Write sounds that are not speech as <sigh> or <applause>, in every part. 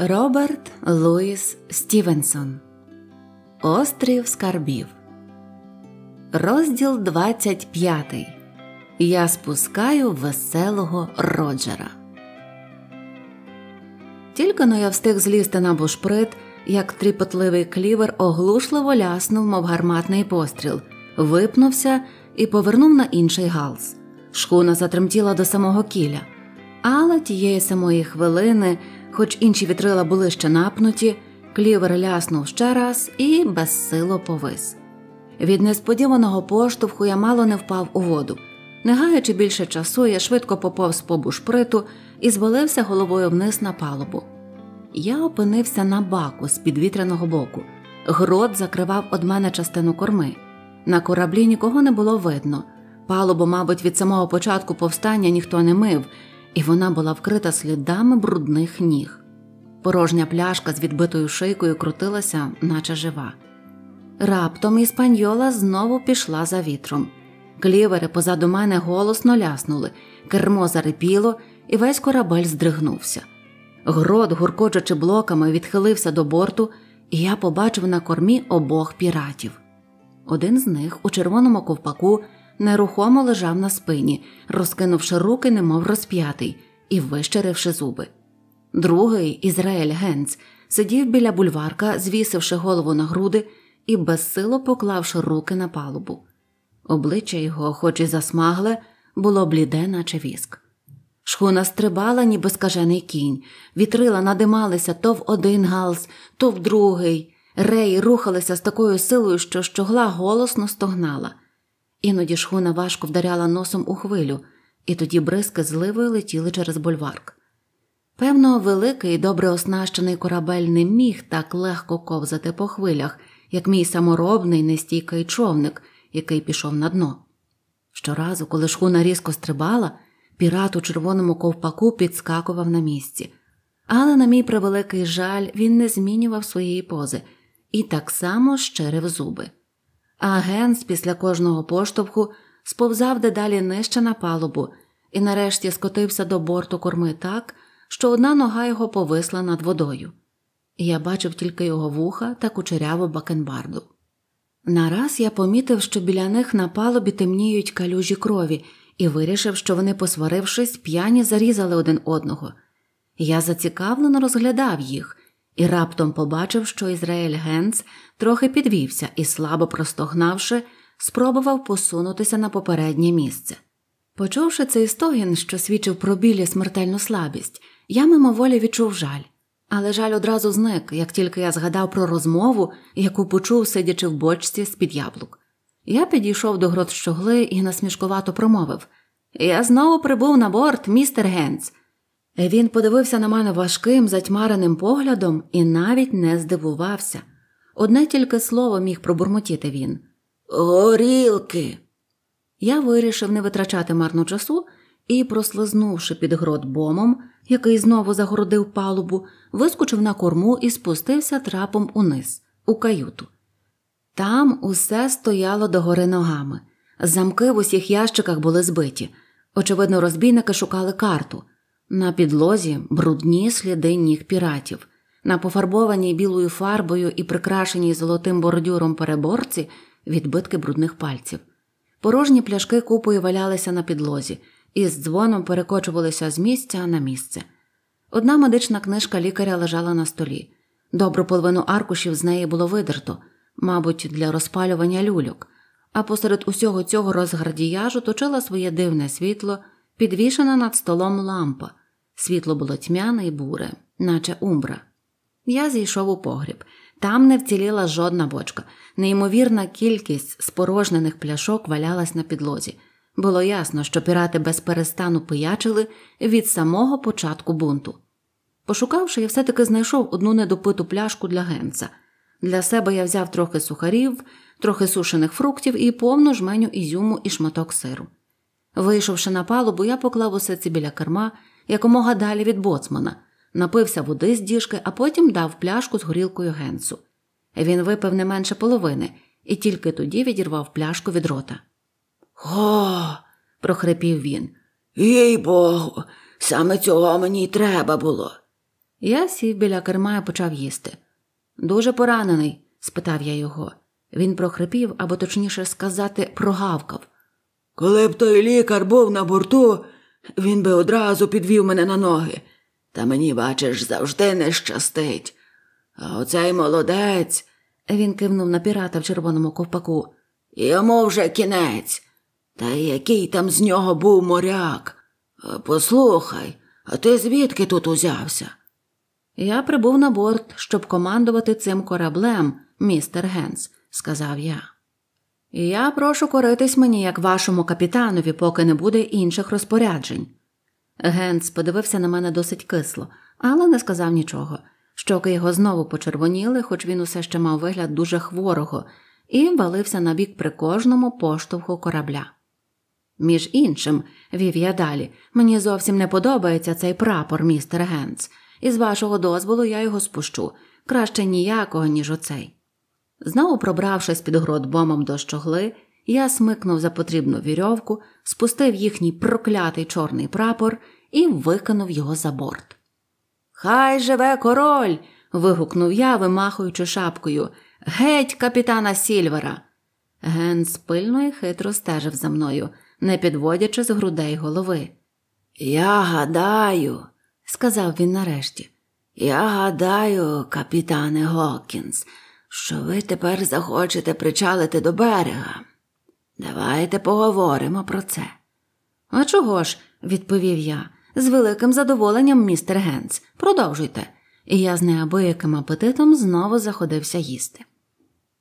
Роберт Луїс Стівенсон Острів Скарбів. Розділ 25. Я спускаю веселого Роджера. Тільки но я встиг злізти на бушприт, як тріпотливий клівер оглушливо ляснув, мов гарматний постріл, випнувся і повернув на інший галс. Шхуна затремтіла до самого кіля. Але тієї самої хвилини Хоч інші вітрила були ще напнуті, клівер ляснув ще раз і безсило повис. Від несподіваного поштовху я мало не впав у воду. Не гаючи більше часу, я швидко поповз по бушприту і звалився головою вниз на палубу. Я опинився на баку з підвітряного боку. Грот закривав од мене частину корми. На кораблі нікого не було видно. Палубу, мабуть, від самого початку повстання ніхто не мив, і вона була вкрита слідами брудних ніг. Порожня пляшка з відбитою шийкою крутилася, наче жива. Раптом іспаньола знову пішла за вітром. Клівери позаду мене голосно ляснули, кермо зарипіло, і весь корабель здригнувся. Грот, гуркочучи блоками, відхилився до борту, і я побачив на кормі обох піратів. Один з них у червоному ковпаку нерухомо лежав на спині, розкинувши руки, немов розп'ятий, і вищеривши зуби. Другий Ізраїль Генц сидів біля бульварка, звісивши голову на груди і безсило поклавши руки на палубу. Обличчя його, хоч і засмагле, було бліде, наче віск. Шхуна стрибала, ніби скажений кінь, вітрила надималися то в один галс, то в другий. Реї рухалися з такою силою, що щогла голосно стогнала. Іноді шхуна важко вдаряла носом у хвилю, і тоді бризки зливою летіли через бульварк. Певно, великий і добре оснащений корабель не міг так легко ковзати по хвилях, як мій саморобний нестійкий човник, який пішов на дно. Щоразу, коли шхуна різко стрибала, пірат у червоному ковпаку підскакував на місці, але, на мій превеликий жаль, він не змінював своєї пози і так само щирив зуби а Генс після кожного поштовху сповзав дедалі нижче на палубу і нарешті скотився до борту корми так, що одна нога його повисла над водою. Я бачив тільки його вуха та кучеряву бакенбарду. Нараз я помітив, що біля них на палубі темніють калюжі крові, і вирішив, що вони, посварившись, п'яні зарізали один одного. Я зацікавлено розглядав їх і раптом побачив, що Ізраїль Генц трохи підвівся і, слабо простогнавши, спробував посунутися на попереднє місце. Почувши цей стогін, що свідчив про білі смертельну слабість, я мимоволі відчув жаль, але жаль одразу зник, як тільки я згадав про розмову, яку почув, сидячи в бочці з під яблук. Я підійшов до грот щогли і насмішкувато промовив Я знову прибув на борт, містер Генц. Він подивився на мене важким, затьмареним поглядом і навіть не здивувався. Одне тільки слово міг пробурмотіти він Горілки. Я вирішив не витрачати марно часу і, прослизнувши під грот бомом, який знову загородив палубу, вискочив на корму і спустився трапом униз, у каюту. Там усе стояло догори ногами. Замки в усіх ящиках були збиті. Очевидно, розбійники шукали карту. На підлозі брудні сліди ніг піратів. На пофарбованій білою фарбою і прикрашеній золотим бордюром переборці відбитки брудних пальців. Порожні пляшки купою валялися на підлозі і з дзвоном перекочувалися з місця на місце. Одна медична книжка лікаря лежала на столі. Добру половину аркушів з неї було видерто, мабуть, для розпалювання люльок, а посеред усього цього розгардіяжу точила своє дивне світло підвішена над столом лампа. Світло було тьмяне і буре, наче умбра. Я зійшов у погріб. Там не вціліла жодна бочка. Неймовірна кількість спорожнених пляшок валялась на підлозі. Було ясно, що пірати без перестану пиячили від самого початку бунту. Пошукавши, я все таки знайшов одну недопиту пляшку для генца. Для себе я взяв трохи сухарів, трохи сушених фруктів і повну жменю ізюму і шматок сиру. Вийшовши на палубу, я поклав усе це біля керма якомога далі від боцмана, напився води з діжки, а потім дав пляшку з горілкою генсу. Він випив не менше половини і тільки тоді відірвав пляшку від рота. О. прохрипів він. Їй богу, саме цього мені й треба було. Я сів біля керма і почав їсти. Дуже поранений? спитав я його. Він прохрипів, або точніше сказати, прогавкав. Коли б той лікар був на борту, він би одразу підвів мене на ноги. Та мені, бачиш, завжди не щастить. А оцей молодець, він кивнув на пірата в червоному ковпаку. Йому вже кінець. Та який там з нього був моряк? Послухай, а ти звідки тут узявся? Я прибув на борт, щоб командувати цим кораблем, містер Генс, сказав я. І я прошу коритись мені, як вашому капітанові, поки не буде інших розпоряджень. Генц подивився на мене досить кисло, але не сказав нічого. Щоки його знову почервоніли, хоч він усе ще мав вигляд дуже хворого, і валився на бік при кожному поштовху корабля. Між іншим, вів я далі, мені зовсім не подобається цей прапор, містер Генц, і з вашого дозволу я його спущу краще ніякого, ніж оцей. Знову, пробравшись під гродбомом до щогли, я смикнув за потрібну вірьовку, спустив їхній проклятий чорний прапор і викинув його за борт. Хай живе король. вигукнув я, вимахуючи шапкою. Геть капітана Сільвера. Генс пильно і хитро стежив за мною, не підводячи з грудей голови. Я гадаю, сказав він нарешті, я гадаю, капітане Гокінс що ви тепер захочете причалити до берега. Давайте поговоримо про це. А чого ж? відповів я, з великим задоволенням, містер Генц. Продовжуйте. І я з неабияким апетитом знову заходився їсти.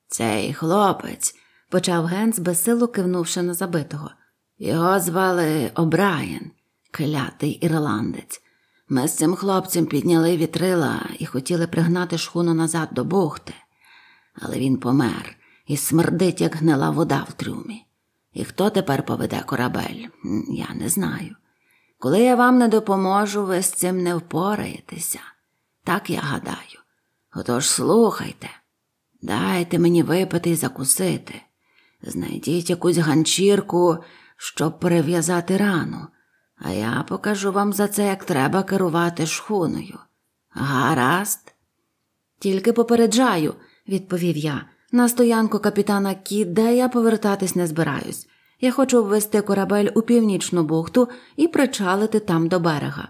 Цей хлопець, почав Генц, безсилу кивнувши на забитого. Його звали Обраєн, клятий ірландець. Ми з цим хлопцем підняли вітрила і хотіли пригнати шхуну назад до бухти але він помер і смердить, як гнила вода в трюмі. І хто тепер поведе корабель, я не знаю. Коли я вам не допоможу, ви з цим не впораєтеся. Так я гадаю. Отож слухайте, дайте мені випити і закусити. Знайдіть якусь ганчірку, щоб перев'язати рану, а я покажу вам за це, як треба керувати шхуною. Гаразд. Тільки попереджаю, відповів я. На стоянку капітана Кі, я повертатись не збираюсь. Я хочу ввести корабель у північну бухту і причалити там до берега.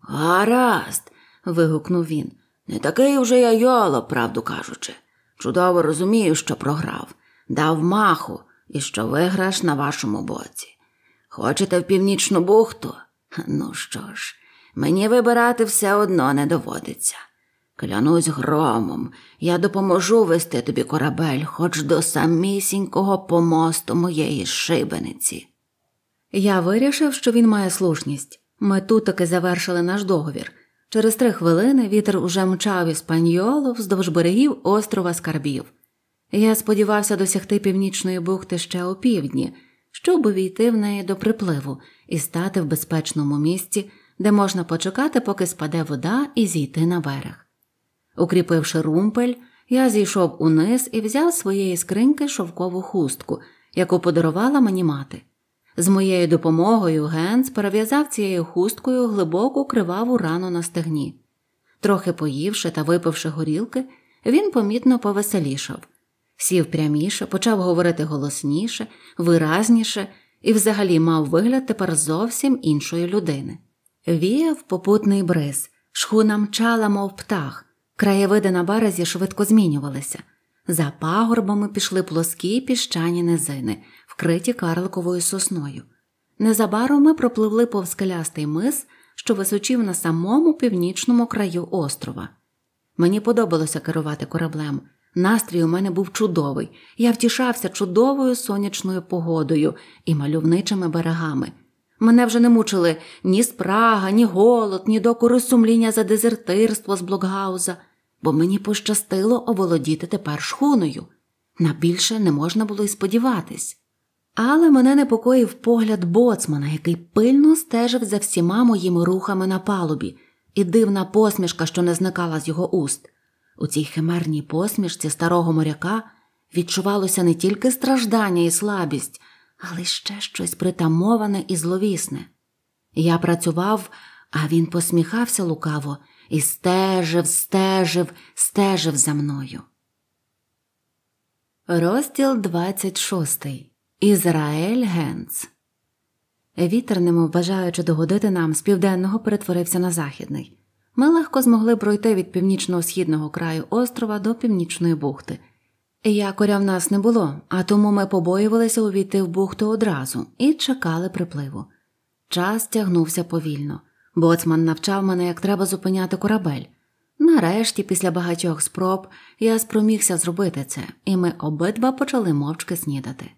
Гаразд. вигукнув він. Не такий вже я йоло, правду кажучи. Чудово розумію, що програв, дав маху і що виграш на вашому боці. Хочете в північну бухту? Ну що ж, мені вибирати все одно не доводиться. Клянусь громом, я допоможу вести тобі корабель хоч до самісінького помосту моєї шибениці. Я вирішив, що він має слушність. Ми тут таки завершили наш договір. Через три хвилини вітер уже мчав із паньйолу вздовж берегів острова Скарбів. Я сподівався досягти північної бухти ще о півдні, щоб увійти в неї до припливу і стати в безпечному місці, де можна почекати, поки спаде вода і зійти на берег. Укріпивши румпель, я зійшов униз і взяв своєї скриньки шовкову хустку, яку подарувала мені мати. З моєю допомогою Генц перев'язав цією хусткою глибоку криваву рану на стегні. Трохи поївши та випивши горілки, він помітно повеселішав, сів пряміше, почав говорити голосніше, виразніше і взагалі мав вигляд тепер зовсім іншої людини. Віяв попутний бриз, шхуна мчала, мов птах. Краєвиди на березі швидко змінювалися. За пагорбами пішли плоскі піщані низини, вкриті карликовою сосною. Незабаром ми пропливли повз мис, що височів на самому північному краю острова. Мені подобалося керувати кораблем. Настрій у мене був чудовий. Я втішався чудовою сонячною погодою і мальовничими берегами. Мене вже не мучили ні спрага, ні голод, ні докори сумління за дезертирство з блокгауза бо мені пощастило оволодіти тепер шхуною. На більше не можна було й сподіватись. Але мене непокоїв погляд боцмана, який пильно стежив за всіма моїми рухами на палубі, і дивна посмішка, що не зникала з його уст. У цій химерній посмішці старого моряка відчувалося не тільки страждання і слабість, але ще щось притамоване і зловісне. Я працював, а він посміхався лукаво і стежив, стежив, стежив за мною. Розділ 26. Ізраїль Генц. Вітер, немов бажаючи догодити нам, з південного перетворився на західний. Ми легко змогли пройти від північно східного краю острова до північної бухти. Якоря в нас не було, а тому ми побоювалися увійти в бухту одразу і чекали припливу. Час тягнувся повільно. Боцман навчав мене, як треба зупиняти корабель. Нарешті, після багатьох спроб, я спромігся зробити це, і ми обидва почали мовчки снідати.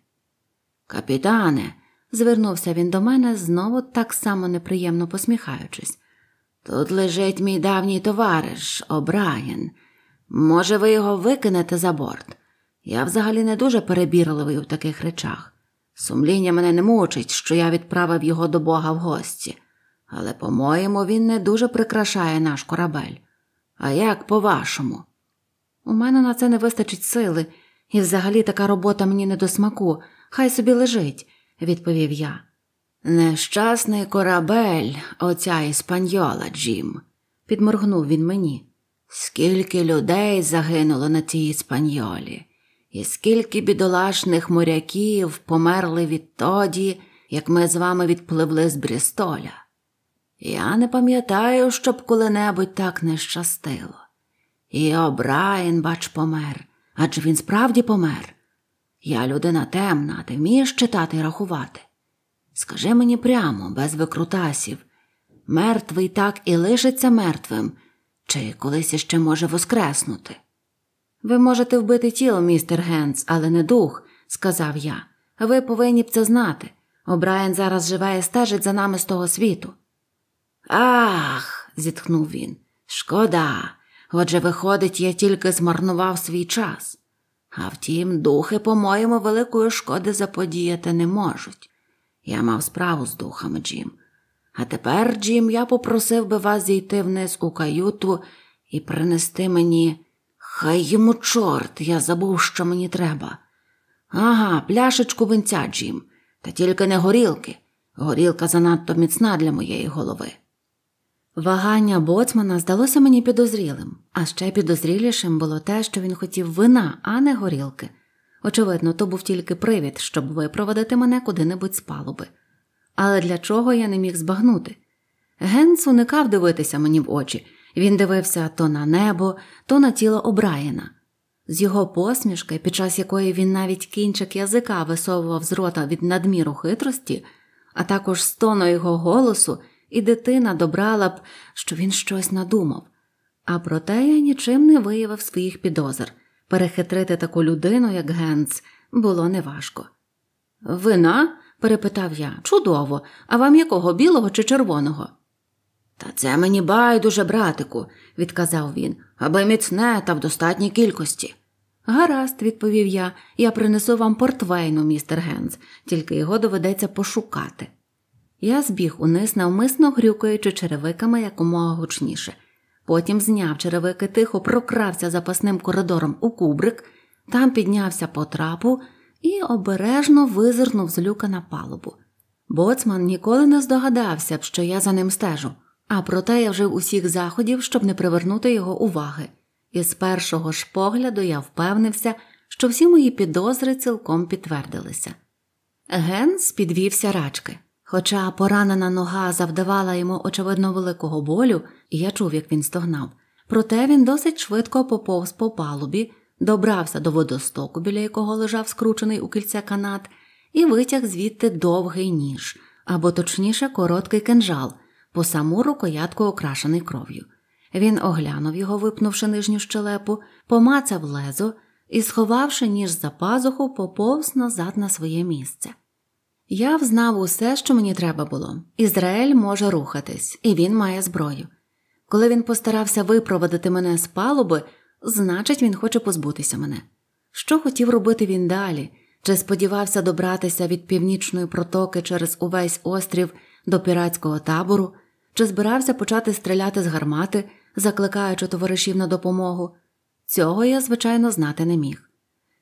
Капітане, звернувся він до мене, знову так само неприємно посміхаючись. Тут лежить мій давній товариш О'Брайен. Може, ви його викинете за борт? Я взагалі не дуже перебірливий у таких речах. Сумління мене не мучить, що я відправив його до Бога в гості але, по-моєму, він не дуже прикрашає наш корабель. А як по-вашому? У мене на це не вистачить сили, і взагалі така робота мені не до смаку, хай собі лежить, відповів я. Нещасний корабель, оця іспаньола, Джим, підморгнув він мені. Скільки людей загинуло на цій іспаньолі, і скільки бідолашних моряків померли відтоді, як ми з вами відпливли з Брістоля. Я не пам'ятаю, щоб коли-небудь так не щастило. І Обраїн, бач, помер, адже він справді помер. Я людина темна, ти вмієш читати і рахувати. Скажи мені прямо, без викрутасів мертвий так і лишиться мертвим, чи колись іще може воскреснути. Ви можете вбити тіло, містер Генц, але не дух, сказав я. Ви повинні б це знати. Обраєн зараз живе і стежить за нами з того світу. Ах, зітхнув він. Шкода. Отже, виходить, я тільки змарнував свій час. А втім, духи, по-моєму, великої шкоди заподіяти не можуть. Я мав справу з духами, Джим. А тепер, Джим, я попросив би вас зійти вниз у каюту і принести мені. Хай йому чорт, я забув, що мені треба. Ага, пляшечку винця, Джим, та тільки не горілки. Горілка занадто міцна для моєї голови. Вагання боцмана здалося мені підозрілим, а ще підозрілішим було те, що він хотів вина, а не горілки. Очевидно, то був тільки привід, щоб випроводити мене куди-небудь з палуби. Але для чого я не міг збагнути? Генц уникав дивитися мені в очі він дивився то на небо, то на тіло Обраєна. З його посмішки, під час якої він навіть кінчик язика висовував з рота від надміру хитрості, а також з тону його голосу і дитина добрала б, що він щось надумав. А проте я нічим не виявив своїх підозр перехитрити таку людину, як Генц, було неважко. Вина? перепитав я, чудово, а вам якого білого чи червоного? Та це мені байдуже, братику, відказав він, аби міцне та в достатній кількості. Гаразд, відповів я, я принесу вам портвейну, містер Генц, тільки його доведеться пошукати. Я збіг униз, навмисно грюкаючи черевиками якомога гучніше. Потім зняв черевики тихо, прокрався запасним коридором у кубрик, там піднявся по трапу і обережно визирнув з люка на палубу. Боцман ніколи не здогадався б, що я за ним стежу, а проте я вжив усіх заходів, щоб не привернути його уваги. І з першого ж погляду я впевнився, що всі мої підозри цілком підтвердилися. Генс підвівся рачки. Хоча поранена нога завдавала йому, очевидно, великого болю, і я чув, як він стогнав. Проте він досить швидко поповз по палубі, добрався до водостоку, біля якого лежав скручений у кільця канат, і витяг звідти довгий ніж, або точніше короткий кинжал, по саму рукоятку окрашений кров'ю. Він оглянув його, випнувши нижню щелепу, помацав лезо і, сховавши ніж за пазуху, поповз назад на своє місце. Я взнав усе, що мені треба було. Ізраїль може рухатись, і він має зброю. Коли він постарався випроводити мене з палуби, значить, він хоче позбутися мене. Що хотів робити він далі? Чи сподівався добратися від північної протоки через увесь острів до піратського табору, чи збирався почати стріляти з гармати, закликаючи товаришів на допомогу? Цього я, звичайно, знати не міг.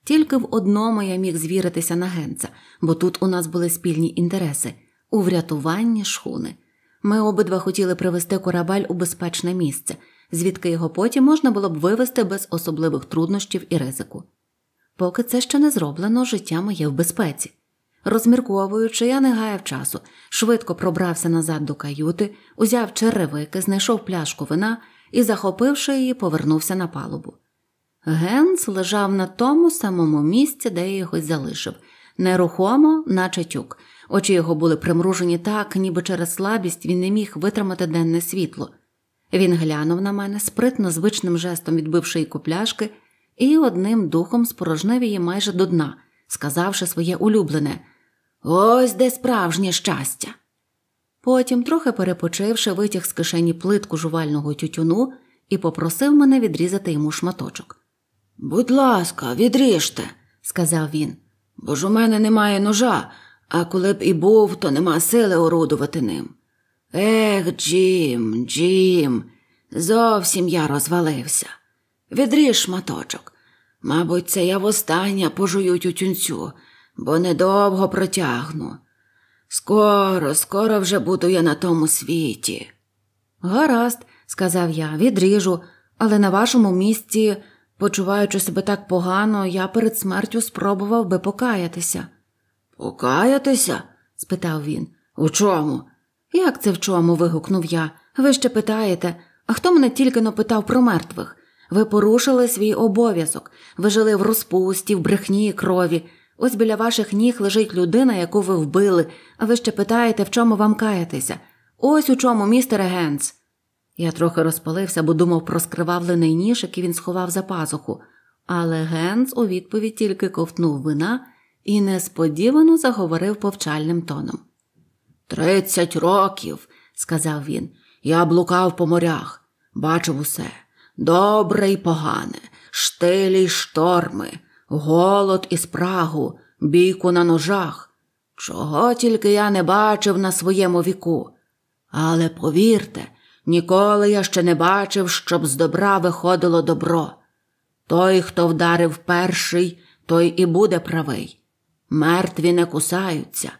Тільки в одному я міг звіритися на генца, бо тут у нас були спільні інтереси у врятуванні шхуни. Ми обидва хотіли привезти корабель у безпечне місце, звідки його потім можна було б вивезти без особливих труднощів і ризику. Поки це ще не зроблено, життя моє в безпеці. Розмірковуючи, я не гаяв часу, швидко пробрався назад до каюти, узяв черевики, знайшов пляшку вина і, захопивши її, повернувся на палубу. Генс лежав на тому самому місці, де я його залишив, нерухомо, наче тюк. Очі його були примружені так, ніби через слабість він не міг витримати денне світло. Він глянув на мене спритно звичним жестом, відбивши її купляшки, і одним духом спорожнив її майже до дна, сказавши своє улюблене Ось де справжнє щастя. Потім, трохи перепочивши, витяг з кишені плитку жувального тютюну і попросив мене відрізати йому шматочок. Будь ласка, відріжте, сказав він, бо ж у мене немає ножа, а коли б і був, то нема сили орудувати ним. Ех, Джим, Джим, зовсім я розвалився. Відріж шматочок. Мабуть, це я востаннє пожую тютюнцю, бо недовго протягну. Скоро, скоро вже буду я на тому світі. Гаразд, сказав я, відріжу, але на вашому місці Почуваючи себе так погано, я перед смертю спробував би покаятися. Покаятися? спитав він. У чому? Як це в чому? вигукнув я. Ви ще питаєте, а хто мене тільки напитав про мертвих? Ви порушили свій обов'язок, ви жили в розпусті, в брехні і крові. Ось біля ваших ніг лежить людина, яку ви вбили, а ви ще питаєте, в чому вам каятися. Ось у чому, містер Генц. Я трохи розпалився, бо думав про скривавлений ніж, який він сховав за пазуху, але Генц у відповідь тільки ковтнув вина і несподівано заговорив повчальним тоном. Тридцять років, сказав він, я блукав по морях, бачив усе добре і погане, штилі й шторми, голод і спрагу, бійку на ножах. Чого тільки я не бачив на своєму віку. Але повірте, Ніколи я ще не бачив, щоб з добра виходило добро. Той, хто вдарив перший, той і буде правий. Мертві не кусаються.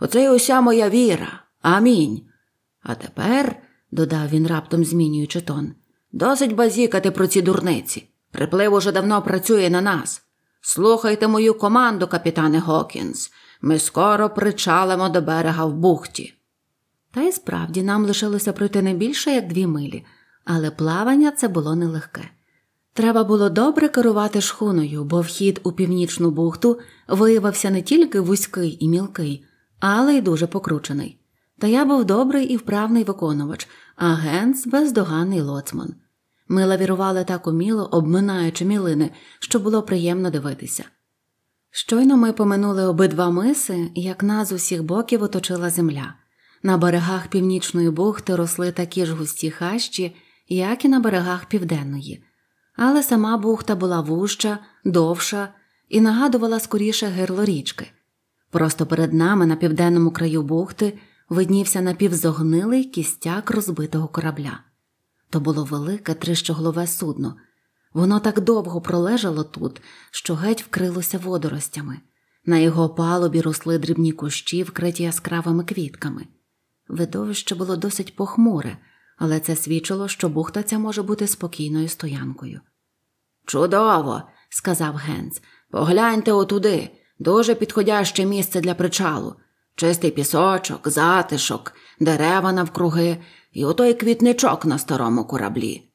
Оце й уся моя віра. Амінь. А тепер, додав він, раптом змінюючи тон, досить базікати про ці дурниці. Приплив уже давно працює на нас. Слухайте мою команду, капітане Гокінс. Ми скоро причалимо до берега в бухті. Та й справді нам лишилося пройти не більше як дві милі, але плавання це було нелегке. Треба було добре керувати шхуною, бо вхід у північну бухту виявився не тільки вузький і мілкий, але й дуже покручений. Та я був добрий і вправний виконувач, а Генс бездоганний лоцман. Ми лавірували так уміло, обминаючи мілини, що було приємно дивитися. Щойно ми поминули обидва миси, як нас з усіх боків оточила земля. На берегах північної бухти росли такі ж густі хащі, як і на берегах південної, але сама бухта була вужча, довша і нагадувала скоріше гирло річки. Просто перед нами на південному краю бухти виднівся напівзогнилий кістяк розбитого корабля. То було велике трищоглове судно. Воно так довго пролежало тут, що геть вкрилося водоростями. На його палубі росли дрібні кущі, вкриті яскравими квітками. Видовище було досить похмуре, але це свідчило, що бухта ця може бути спокійною стоянкою. Чудово, сказав Генц. Погляньте отуди. Дуже підходяще місце для причалу. Чистий пісочок, затишок, дерева навкруги і отой квітничок на старому кораблі.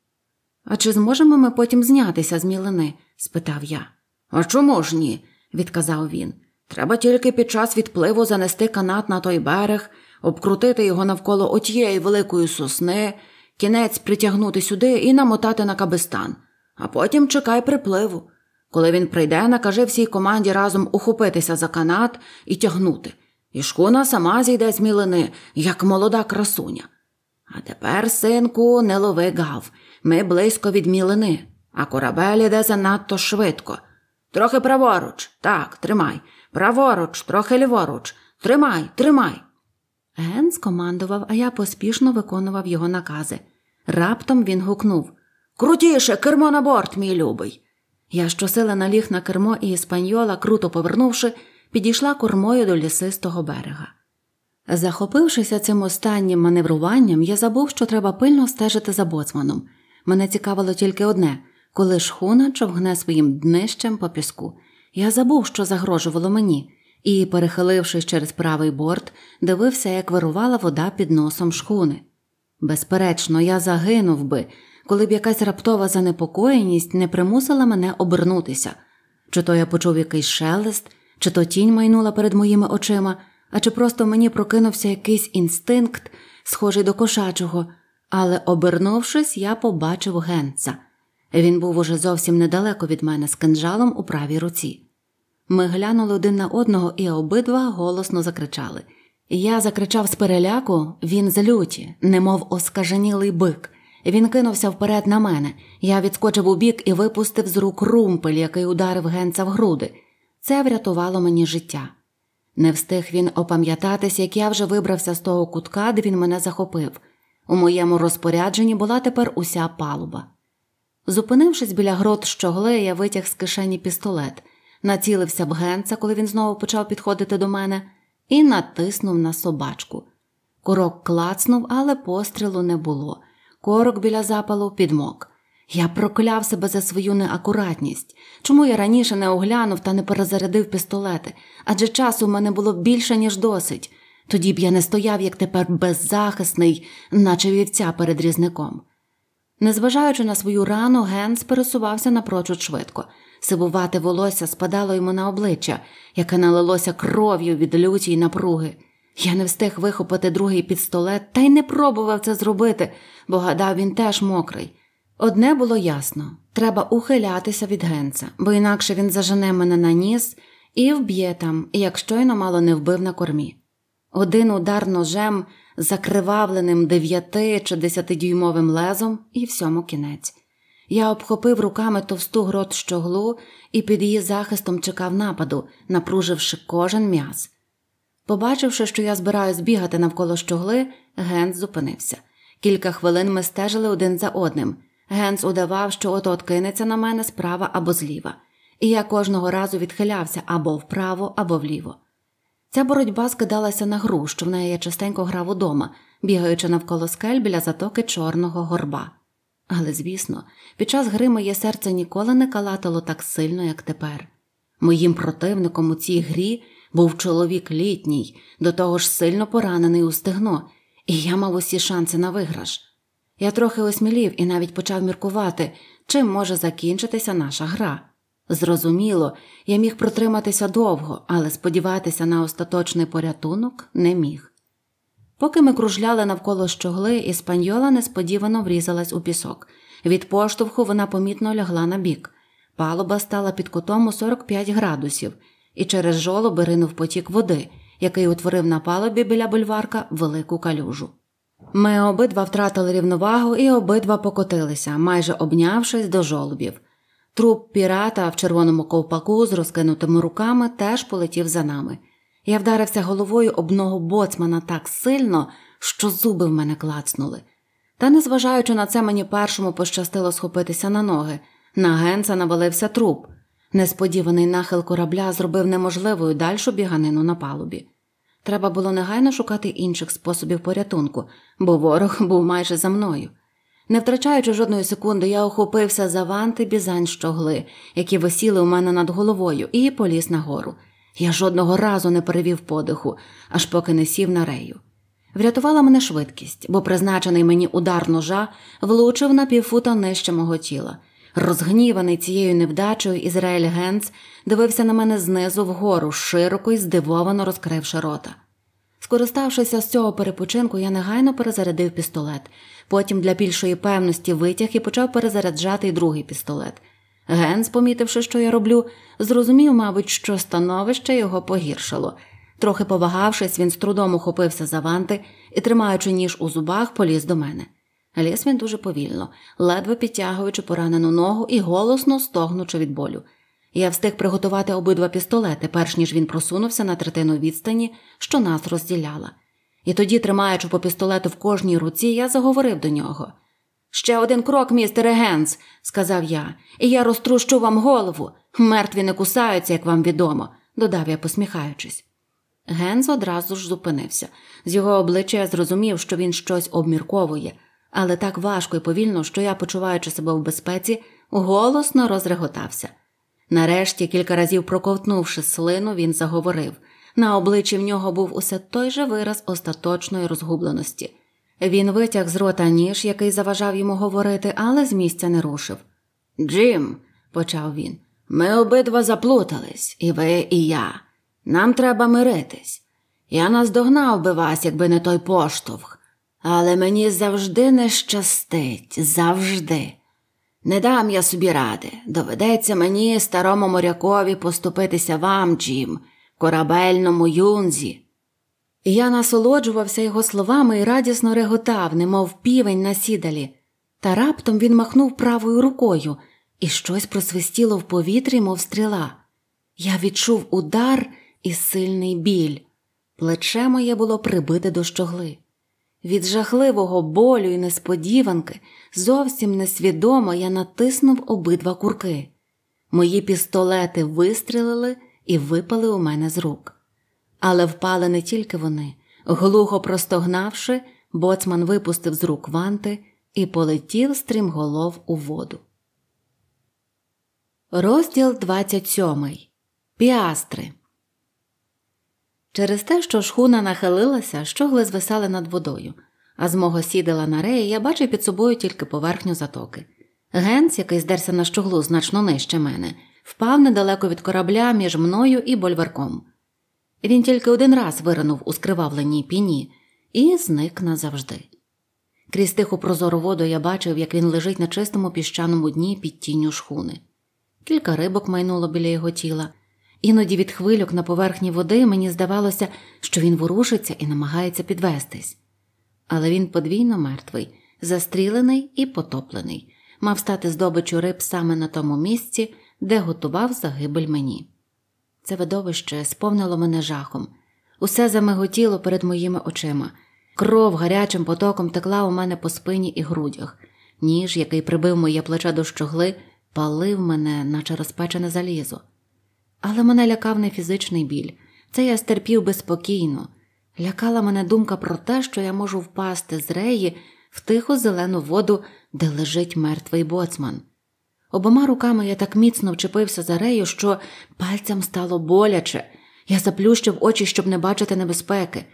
А чи зможемо ми потім знятися з мілини? спитав я. А чому ж ні? відказав він. Треба тільки під час відпливу занести канат на той берег, обкрутити його навколо отієї великої сосни, кінець притягнути сюди і намотати на кабестан, а потім чекай припливу. Коли він прийде, накажи всій команді разом ухопитися за канат і тягнути, і шкуна сама зійде з мілини, як молода красуня. А тепер, синку, не лови гав. Ми близько від мілини, а корабель іде занадто швидко. Трохи праворуч, так, тримай. Праворуч, трохи ліворуч. Тримай, тримай. Ген скомандував, а я поспішно виконував його накази. Раптом він гукнув Крутіше, кермо на борт, мій любий. Я щосила наліг на кермо і іспаньола, круто повернувши, підійшла кормою до лісистого берега. Захопившися цим останнім маневруванням, я забув, що треба пильно стежити за боцманом. Мене цікавило тільки одне коли шхуна човгне своїм днищем по піску. Я забув, що загрожувало мені і, перехилившись через правий борт, дивився, як вирувала вода під носом шхуни. Безперечно, я загинув би, коли б якась раптова занепокоєність не примусила мене обернутися. Чи то я почув якийсь шелест, чи то тінь майнула перед моїми очима, а чи просто мені прокинувся якийсь інстинкт, схожий до кошачого. Але, обернувшись, я побачив генца. Він був уже зовсім недалеко від мене з кинжалом у правій руці. Ми глянули один на одного і обидва голосно закричали. Я закричав з переляку, він з люті, немов оскаженілий бик. Він кинувся вперед на мене. Я відскочив у бік і випустив з рук румпель, який ударив генца в груди. Це врятувало мені життя. Не встиг він опам'ятатись, як я вже вибрався з того кутка, де він мене захопив. У моєму розпорядженні була тепер уся палуба. Зупинившись біля грот щогли, я витяг з кишені пістолет націлився б генца, коли він знову почав підходити до мене, і натиснув на собачку. Корок клацнув, але пострілу не було. Корок біля запалу підмок. Я прокляв себе за свою неакуратність. Чому я раніше не оглянув та не перезарядив пістолети? Адже часу в мене було більше, ніж досить. Тоді б я не стояв, як тепер беззахисний, наче вівця перед різником. Незважаючи на свою рану, Генс пересувався напрочуд швидко. Сивувате волосся спадало йому на обличчя, яке налилося кров'ю від люті й напруги. Я не встиг вихопити другий пістолет та й не пробував це зробити, бо гадав, він теж мокрий. Одне було ясно треба ухилятися від генца, бо інакше він зажене мене на ніс і вб'є там, як щойно мало не вбив на кормі. Один удар ножем, закривавленим дев'яти чи десятидюймовим лезом, і всьому кінець. Я обхопив руками товсту грот щоглу і під її захистом чекав нападу, напруживши кожен м'яз. Побачивши, що я збираюсь бігати навколо щогли, Генс зупинився. Кілька хвилин ми стежили один за одним. Генс удавав, що ото -от кинеться на мене справа або зліва, і я кожного разу відхилявся або вправо, або вліво. Ця боротьба скидалася на гру, що в неї я частенько грав удома, бігаючи навколо скель біля затоки Чорного горба. Але, звісно, під час гри моє серце ніколи не калатало так сильно, як тепер. Моїм противником у цій грі був чоловік літній, до того ж сильно поранений у стегно, і я мав усі шанси на виграш. Я трохи осмілів і навіть почав міркувати, чим може закінчитися наша гра. Зрозуміло, я міг протриматися довго, але сподіватися на остаточний порятунок не міг. Поки ми кружляли навколо щогли, іспаньола несподівано врізалась у пісок. Від поштовху вона помітно лягла на бік. Палуба стала під кутом у 45 градусів, і через жолоби ринув потік води, який утворив на палубі біля бульварка велику калюжу. Ми обидва втратили рівновагу і обидва покотилися, майже обнявшись до жолобів. Труп пірата в червоному ковпаку з розкинутими руками теж полетів за нами. Я вдарився головою обного боцмана так сильно, що зуби в мене клацнули. Та, незважаючи на це, мені першому пощастило схопитися на ноги. На генца навалився труп. Несподіваний нахил корабля зробив неможливою дальшу біганину на палубі. Треба було негайно шукати інших способів порятунку, бо ворог <laughs> був майже за мною. Не втрачаючи жодної секунди, я охопився за ванти бізань щогли, які висіли у мене над головою, і поліз нагору. Я жодного разу не перевів подиху, аж поки не сів на рею. Врятувала мене швидкість, бо призначений мені удар ножа влучив на півфута нижче мого тіла. Розгніваний цією невдачею, Ізраїль Генц дивився на мене знизу вгору, широко і здивовано розкривши рота. Скориставшися з цього перепочинку, я негайно перезарядив пістолет. Потім для більшої певності витяг і почав перезаряджати й другий пістолет. Генс, помітивши, що я роблю, зрозумів, мабуть, що становище його погіршило. Трохи повагавшись, він з трудом ухопився за ванти і, тримаючи ніж у зубах, поліз до мене. Ліс він дуже повільно, ледве підтягуючи поранену ногу і голосно стогнучи від болю. Я встиг приготувати обидва пістолети, перш ніж він просунувся на третину відстані, що нас розділяла. І тоді, тримаючи по пістолету в кожній руці, я заговорив до нього. Ще один крок, містере Генс, сказав я, і я розтрущу вам голову. Мертві не кусаються, як вам відомо, додав я, посміхаючись. Генс одразу ж зупинився. З його обличчя я зрозумів, що він щось обмірковує, але так важко і повільно, що я, почуваючи себе в безпеці, голосно розреготався. Нарешті, кілька разів проковтнувши слину, він заговорив. На обличчі в нього був усе той же вираз остаточної розгубленості. Він витяг з рота ніж, який заважав йому говорити, але з місця не рушив. Джим, почав він, ми обидва заплутались, і ви, і я. Нам треба миритись. Я наздогнав би вас, якби не той поштовх, але мені завжди не щастить, завжди. Не дам я собі ради. Доведеться мені, старому морякові, поступитися вам, Джим, корабельному юнзі. Я насолоджувався його словами і радісно реготав, немов півень на сідалі, та раптом він махнув правою рукою і щось просвистіло в повітрі, мов стріла. Я відчув удар і сильний біль. Плече моє було прибите до щогли. Від жахливого болю і несподіванки зовсім несвідомо я натиснув обидва курки. Мої пістолети вистрілили і випали у мене з рук. Але впали не тільки вони. Глухо простогнавши, боцман випустив з рук ванти і полетів стрімголов у воду. Розділ 27. Піастри. Через те, що шхуна нахилилася, щогли звисали над водою, а з мого сідала на реї, я бачив під собою тільки поверхню затоки. Генц, який здерся на щоглу значно нижче мене, впав недалеко від корабля між мною і больверком. Він тільки один раз виринув у скривавленій піні і зник назавжди. Крізь тиху прозору воду я бачив, як він лежить на чистому піщаному дні під тінню шхуни. Кілька рибок майнуло біля його тіла. Іноді від хвильок на поверхні води мені здавалося, що він ворушиться і намагається підвестись. Але він подвійно мертвий, застрілений і потоплений, мав стати здобичу риб саме на тому місці, де готував загибель мені. Це видовище сповнило мене жахом. Усе замиготіло перед моїми очима. Кров гарячим потоком текла у мене по спині і грудях. Ніж, який прибив моє плече до щогли, палив мене, наче розпечене залізо. Але мене лякав не фізичний біль, це я стерпів безпокійно. Лякала мене думка про те, що я можу впасти з реї в тиху зелену воду, де лежить мертвий боцман. Обома руками я так міцно вчепився за рею, що пальцям стало боляче. Я заплющив очі, щоб не бачити небезпеки.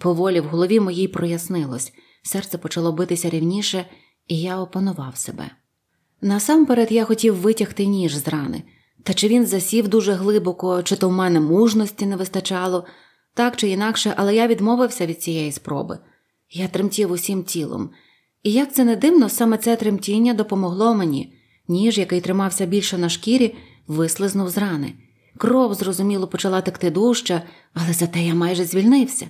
Поволі в голові моїй прояснилось, серце почало битися рівніше, і я опанував себе. Насамперед я хотів витягти ніж з рани, та чи він засів дуже глибоко, чи то в мене мужності не вистачало, так чи інакше, але я відмовився від цієї спроби. Я тремтів усім тілом, і як це не дивно, саме це тремтіння допомогло мені. Ніж, який тримався більше на шкірі, вислизнув з рани. Кров, зрозуміло, почала текти дужче, але зате я майже звільнився.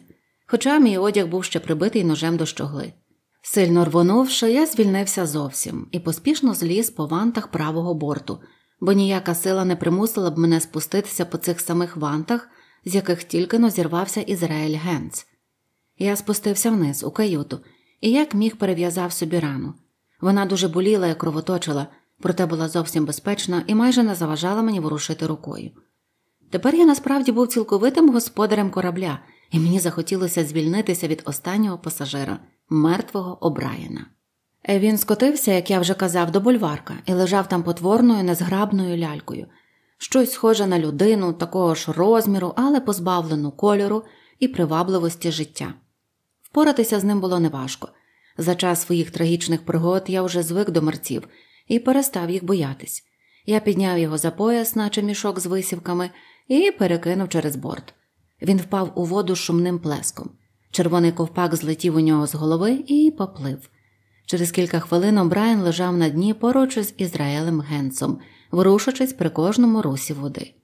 Хоча мій одяг був ще прибитий ножем до щогли. Сильно рвонувши, я звільнився зовсім і поспішно зліз по вантах правого борту, бо ніяка сила не примусила б мене спуститися по цих самих вантах, з яких тільки но зірвався Ізраїль Генц. Я спустився вниз у каюту і як міг перев'язав собі рану. Вона дуже боліла і кровоточила, проте була зовсім безпечна і майже не заважала мені ворушити рукою. Тепер я насправді був цілковитим господарем корабля, і мені захотілося звільнитися від останнього пасажира, мертвого Обраєна. Е, він скотився, як я вже казав, до бульварка і лежав там потворною, незграбною лялькою, щось схоже на людину, такого ж розміру, але позбавлену кольору і привабливості життя. Впоратися з ним було неважко. За час своїх трагічних пригод я вже звик до мерців і перестав їх боятись. Я підняв його за пояс, наче мішок з висівками, і перекинув через борт. Він впав у воду шумним плеском. Червоний ковпак злетів у нього з голови і поплив. Через кілька хвилин Обрайан лежав на дні поруч із Ізраїлем Генсом, ворушачись при кожному русі води.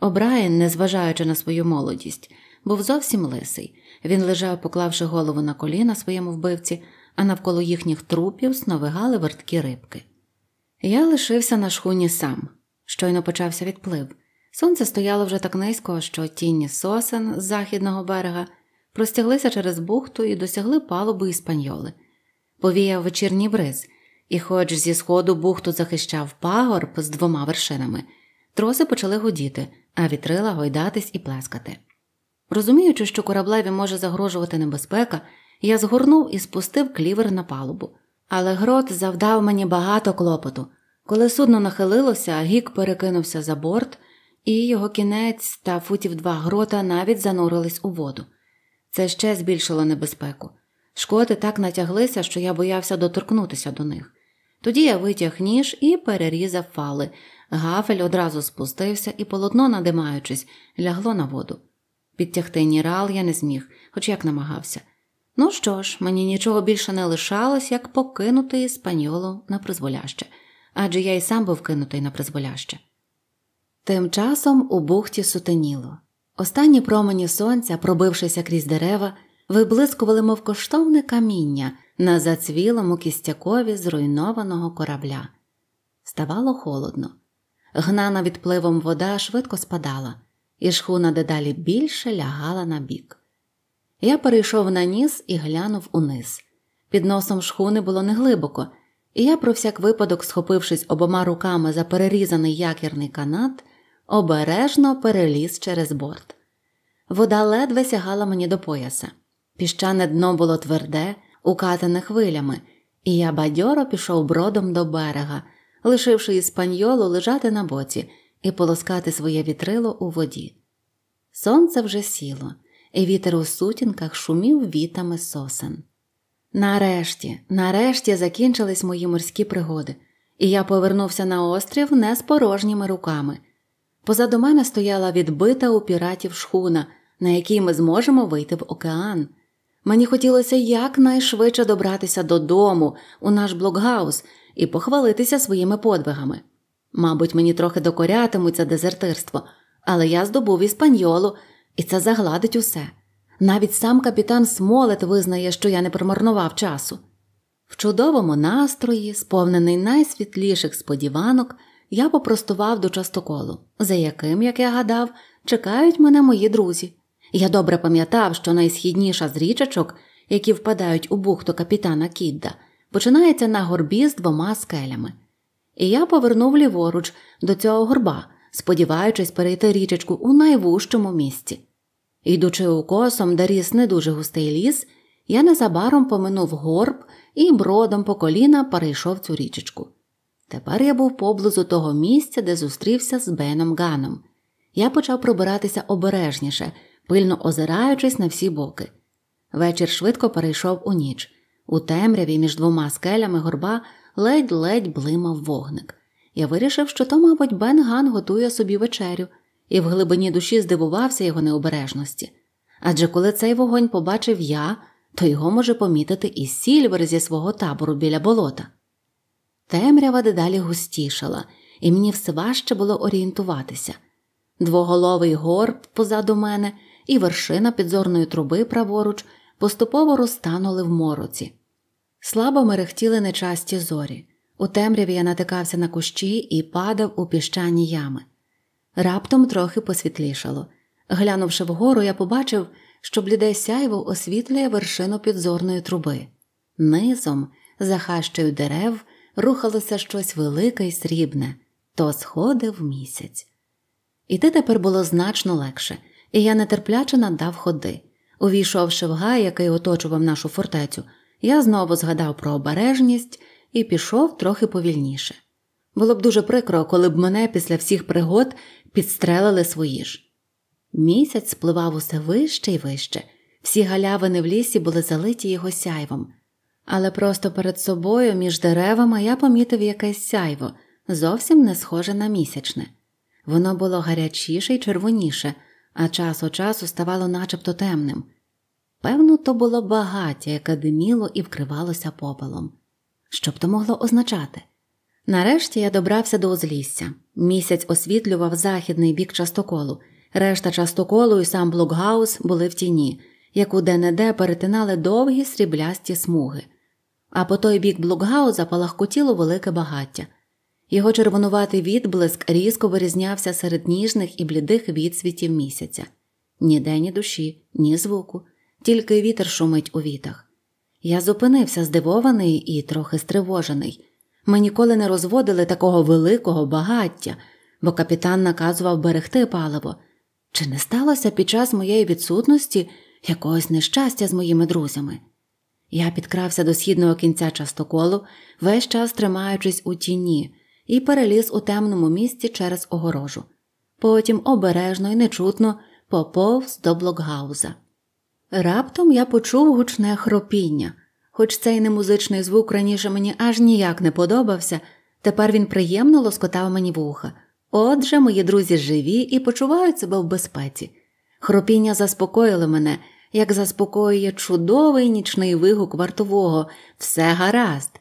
Обраєн, незважаючи на свою молодість, був зовсім лисий. Він лежав, поклавши голову на коліна своєму вбивці, а навколо їхніх трупів сновигали верткі рибки. Я лишився на шхуні сам. Щойно почався відплив. Сонце стояло вже так низько, що тіні сосен з західного берега простяглися через бухту і досягли палуби іспаньоли. Повіяв вечірній бриз, і, хоч зі сходу бухту захищав пагорб з двома вершинами, троси почали гудіти, а вітрила гойдатись і плескати. Розуміючи, що кораблеві може загрожувати небезпека, я згорнув і спустив клівер на палубу. Але грот завдав мені багато клопоту. Коли судно нахилилося, гік перекинувся за борт, і його кінець та футів два грота навіть занурились у воду. Це ще збільшило небезпеку. Шкоти так натяглися, що я боявся доторкнутися до них. Тоді я витяг ніж і перерізав фали. Гафель одразу спустився, і полотно, надимаючись, лягло на воду. Підтягти нірал я не зміг, хоч як намагався. Ну що ж, мені нічого більше не лишалось, як покинути іспаньолу на призволяще, адже я й сам був кинутий на призволяще. Тим часом у бухті сутеніло. Останні промені сонця, пробившися крізь дерева, виблискували мов коштовне каміння на зацвілому кістякові зруйнованого корабля. Ставало холодно. Гнана відпливом вода швидко спадала, і шхуна дедалі більше лягала на бік. Я перейшов на ніс і глянув униз. Під носом шхуни було неглибоко, і я, про всяк випадок, схопившись обома руками за перерізаний якірний канат, обережно переліз через борт. Вода ледве сягала мені до пояса. Піщане дно було тверде, укатане хвилями, і я бадьоро пішов бродом до берега, лишивши іспаньолу лежати на боці і полоскати своє вітрило у воді. Сонце вже сіло і вітер у сутінках шумів вітами сосен. Нарешті, нарешті закінчились мої морські пригоди, і я повернувся на острів не з порожніми руками. Позаду мене стояла відбита у піратів шхуна, на якій ми зможемо вийти в океан. Мені хотілося якнайшвидше добратися додому у наш блокгаус і похвалитися своїми подвигами. Мабуть, мені трохи докорятимуть за дезертирство, але я здобув іспаньолу і це загладить усе. Навіть сам капітан Смолет визнає, що я не промарнував часу. В чудовому настрої, сповнений найсвітліших сподіванок, я попростував до частоколу, за яким, як я гадав, чекають мене мої друзі. Я добре пам'ятав, що найсхідніша з річечок, які впадають у бухту капітана Кідда, починається на горбі з двома скелями. І я повернув ліворуч до цього горба сподіваючись перейти річечку у найвужчому місці. Йдучи укосом, де ріс не дуже густий ліс, я незабаром поминув горб і бродом по коліна перейшов цю річечку. Тепер я був поблизу того місця, де зустрівся з Беном Ганом. Я почав пробиратися обережніше, пильно озираючись на всі боки. Вечір швидко перейшов у ніч. У темряві між двома скелями горба ледь-ледь блимав вогник. Я вирішив, що то, мабуть, Бен Ган готує собі вечерю, і в глибині душі здивувався його необережності. Адже коли цей вогонь побачив я, то його може помітити і сільвер зі свого табору біля болота. Темрява дедалі густішала, і мені все важче було орієнтуватися. Двоголовий горб позаду мене і вершина підзорної труби праворуч поступово розтанули в мороці. Слабо мерехтіли нечасті зорі. У темряві я натикався на кущі і падав у піщані ями. Раптом трохи посвітлішало. Глянувши вгору, я побачив, що бліде сяйво освітлює вершину підзорної труби. Низом, за хащею дерев, рухалося щось велике й срібне, то сходив місяць. Іти тепер було значно легше, і я нетерпляче надав ходи. Увійшовши в гай, який оточував нашу фортецю, я знову згадав про обережність і пішов трохи повільніше. Було б дуже прикро, коли б мене після всіх пригод підстрелили свої ж. Місяць спливав усе вище і вище, всі галявини в лісі були залиті його сяйвом, але просто перед собою, між деревами, я помітив якесь сяйво, зовсім не схоже на місячне. Воно було гарячіше і червоніше, а час у часу ставало начебто темним. Певно, то було багаття, яке диміло і вкривалося попелом. Що б то могло означати? Нарешті я добрався до узлісся. Місяць освітлював західний бік частоколу, решта частоколу і сам блокгаус були в тіні, яку де не де перетинали довгі сріблясті смуги. А по той бік блокгауза палахкотіло велике багаття. Його червонуватий відблиск різко вирізнявся серед ніжних і блідих відсвітів місяця. Ніде ні душі, ні звуку, тільки вітер шумить у вітах. Я зупинився здивований і трохи стривожений. Ми ніколи не розводили такого великого багаття, бо капітан наказував берегти паливо. Чи не сталося під час моєї відсутності якогось нещастя з моїми друзями? Я підкрався до східного кінця частоколу, весь час тримаючись у тіні, і переліз у темному місці через огорожу. Потім обережно і нечутно поповз до блокгауза. Раптом я почув гучне хропіння, хоч цей немузичний звук раніше мені аж ніяк не подобався, тепер він приємно лоскотав мені вуха. Отже, мої друзі живі і почувають себе в безпеці. Хропіння заспокоїло мене, як заспокоює чудовий нічний вигук вартового, все гаразд.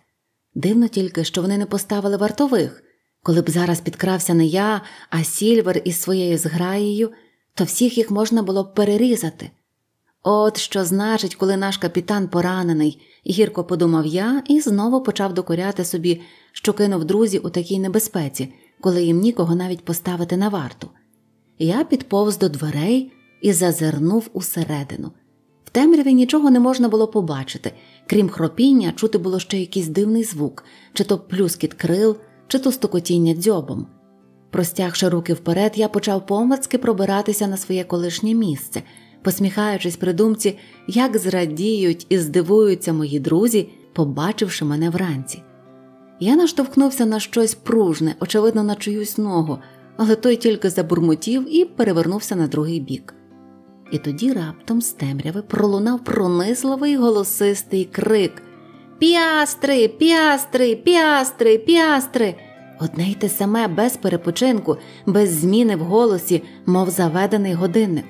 Дивно тільки, що вони не поставили вартових. Коли б зараз підкрався не я, а Сільвер із своєю зграєю, то всіх їх можна було б перерізати. От що значить, коли наш капітан поранений, гірко подумав я і знову почав докоряти собі, що кинув друзі у такій небезпеці, коли їм нікого навіть поставити на варту. Я підповз до дверей і зазирнув усередину. В темряві нічого не можна було побачити, крім хропіння, чути було ще якийсь дивний звук, чи то плюскіт крил, чи то стукотіння дзьобом. Простягши руки вперед, я почав помацки пробиратися на своє колишнє місце посміхаючись при думці, як зрадіють і здивуються мої друзі, побачивши мене вранці. Я наштовхнувся на щось пружне, очевидно, на чиюсь ногу, але той тільки забурмотів і перевернувся на другий бік. І тоді раптом з темряви пролунав пронизливий голосистий крик Піастри, піастри, піастри, піастри. Одне й те саме без перепочинку, без зміни в голосі, мов заведений годинник.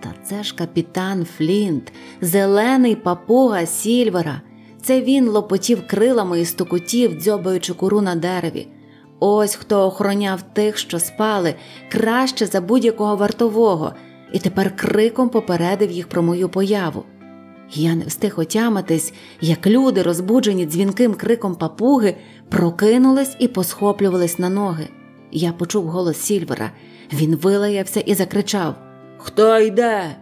Та це ж капітан Флінт, зелений папуга Сільвера. Це він лопотів крилами і стукотів, дзьобаючи куру на дереві. Ось хто охороняв тих, що спали, краще за будь-якого вартового, і тепер криком попередив їх про мою появу. Я не встиг отямитись, як люди, розбуджені дзвінким криком папуги, прокинулись і посхоплювались на ноги. Я почув голос Сільвера. Він вилаявся і закричав. Хто йде?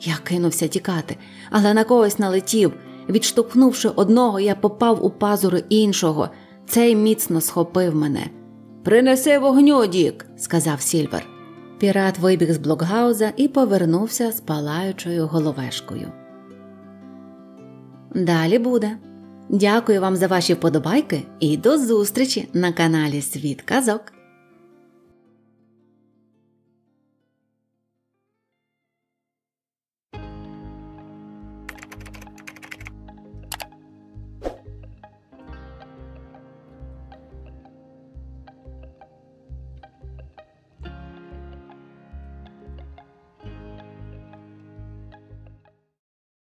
Я кинувся тікати, але на когось налетів. Відштовхнувши одного, я попав у пазури іншого. Цей міцно схопив мене. Принеси вогню, Дік, сказав Сільвер. Пірат вибіг з блокгауза і повернувся з палаючою головешкою. Далі буде. Дякую вам за ваші вподобайки і до зустрічі на каналі Світ Казок.